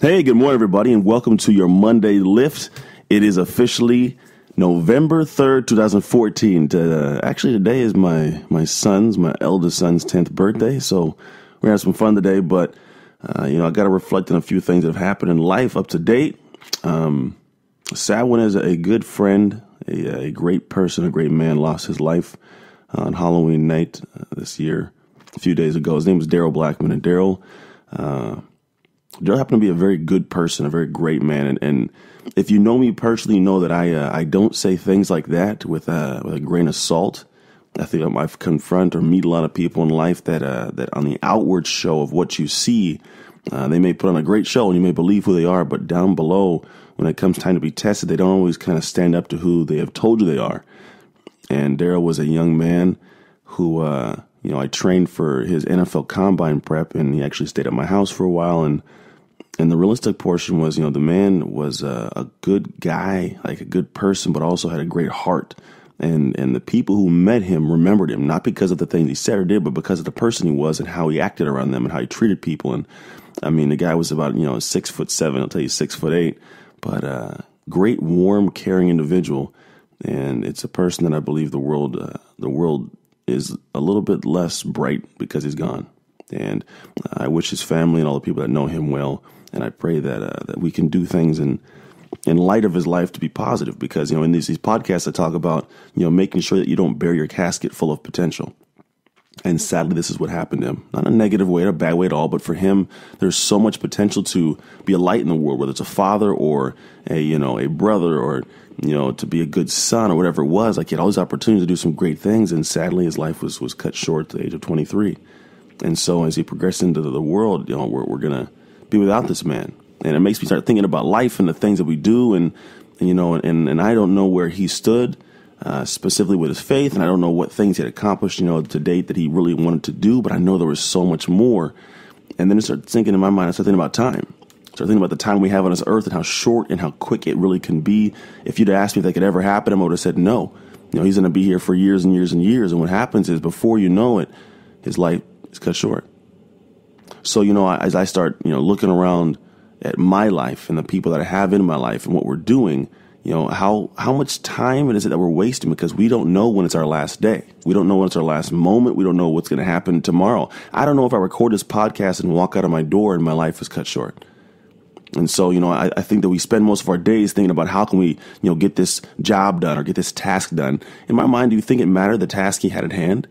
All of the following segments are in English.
Hey, good morning, everybody, and welcome to your Monday Lift. It is officially November 3rd, 2014. Uh, actually, today is my, my son's, my eldest son's 10th birthday, so we're having some fun today, but uh, you know, I gotta reflect on a few things that have happened in life up to date. Um, sad one is a good friend, a, a, great person, a great man lost his life on Halloween night uh, this year, a few days ago. His name was Daryl Blackman, and Daryl uh, Joe happened to be a very good person, a very great man, and, and if you know me personally, you know that I uh, I don't say things like that with uh, with a grain of salt. I think I've confront or meet a lot of people in life that uh, that on the outward show of what you see, uh, they may put on a great show and you may believe who they are, but down below, when it comes time to be tested, they don't always kind of stand up to who they have told you they are. And Daryl was a young man who uh, you know I trained for his NFL Combine prep, and he actually stayed at my house for a while and and the realistic portion was, you know, the man was a, a, good guy, like a good person, but also had a great heart. And, and the people who met him remembered him, not because of the things he said or did, but because of the person he was and how he acted around them and how he treated people. And I mean, the guy was about, you know, six foot seven, I'll tell you six foot eight, but, uh, great, warm, caring individual. And it's a person that I believe the world, uh, the world is a little bit less bright because he's gone. And I wish his family and all the people that know him well. And I pray that uh, that we can do things in in light of his life to be positive because you know in these these podcasts I talk about you know making sure that you don't bury your casket full of potential. And sadly, this is what happened to him. Not a negative way, or a bad way at all, but for him, there's so much potential to be a light in the world, whether it's a father or a you know a brother or you know to be a good son or whatever it was. Like he had all these opportunities to do some great things, and sadly, his life was was cut short at the age of 23. And so as he progresses into the world, you know, we're, we're going to be without this man. And it makes me start thinking about life and the things that we do. And, and you know, and, and I don't know where he stood uh, specifically with his faith. And I don't know what things he had accomplished, you know, to date that he really wanted to do. But I know there was so much more. And then I started thinking in my mind, I started thinking about time. Start thinking about the time we have on this earth and how short and how quick it really can be. If you'd asked me if that could ever happen, I would have said no. You know, he's going to be here for years and years and years. And what happens is before you know it, his life is cut short. So, you know, as I start, you know, looking around at my life and the people that I have in my life and what we're doing, you know, how, how much time is it that we're wasting because we don't know when it's our last day. We don't know when it's our last moment. We don't know what's going to happen tomorrow. I don't know if I record this podcast and walk out of my door and my life is cut short. And so, you know, I, I, think that we spend most of our days thinking about how can we, you know, get this job done or get this task done. In my mind, do you think it mattered the task he had at hand?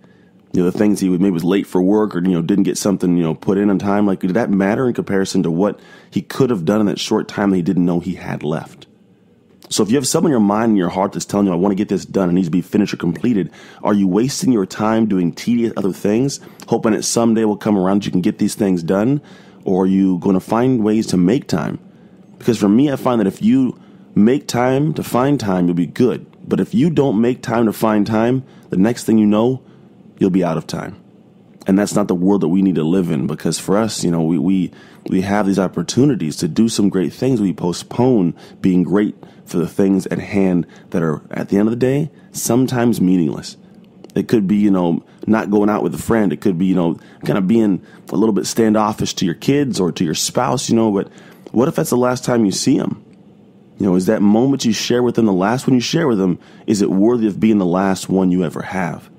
you know, the things he would, maybe was late for work or, you know, didn't get something, you know, put in on time. Like, did that matter in comparison to what he could have done in that short time that he didn't know he had left? So if you have something in your mind and your heart that's telling you, I want to get this done, it needs to be finished or completed, are you wasting your time doing tedious other things, hoping that someday will come around you can get these things done? Or are you going to find ways to make time? Because for me, I find that if you make time to find time, you'll be good. But if you don't make time to find time, the next thing you know, you'll be out of time. And that's not the world that we need to live in because for us, you know, we, we, we have these opportunities to do some great things. We postpone being great for the things at hand that are, at the end of the day, sometimes meaningless. It could be, you know, not going out with a friend. It could be, you know, kind of being a little bit standoffish to your kids or to your spouse, you know, but what if that's the last time you see them? You know, is that moment you share with them the last one you share with them? Is it worthy of being the last one you ever have?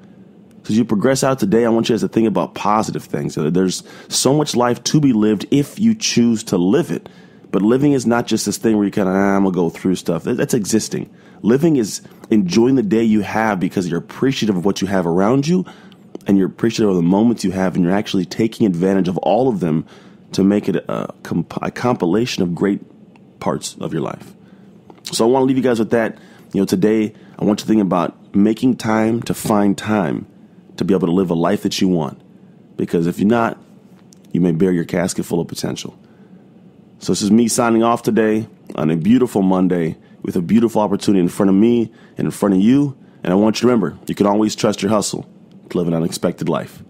So as you progress out today, I want you guys to think about positive things. Uh, there's so much life to be lived if you choose to live it. But living is not just this thing where you kind of, ah, I'm going to go through stuff. That's existing. Living is enjoying the day you have because you're appreciative of what you have around you and you're appreciative of the moments you have and you're actually taking advantage of all of them to make it a, comp- a compilation of great parts of your life. So I want to leave you guys with that. You know, today I want you to think about making time to find time to be able to live a life that you want. Because if you're not, you may bear your casket full of potential. So this is me signing off today on a beautiful Monday with a beautiful opportunity in front of me and in front of you. And I want you to remember, you can always trust your hustle to live an unexpected life.